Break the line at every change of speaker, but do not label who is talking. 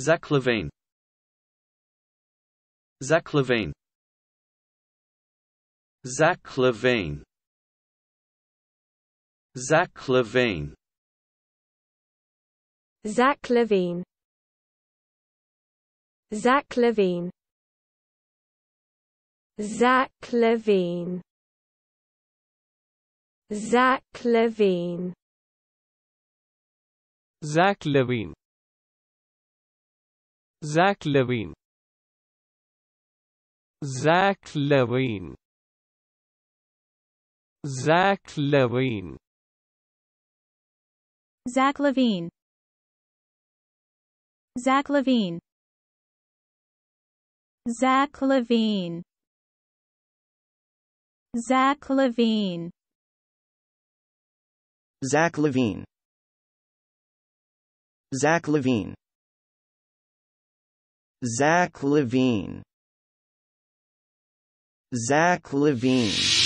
Zach Levine Zach Levine Zach Levine Zach Levine Zach Levine Zach Levine Zach Levine Zach Levine
Zach Levine Zach Levine Zach Levine
Zach Levine Zach Levine Zach Levine Zach Levine Zach Levine Zach Levine Zach Levine Zach Levine Zach Levine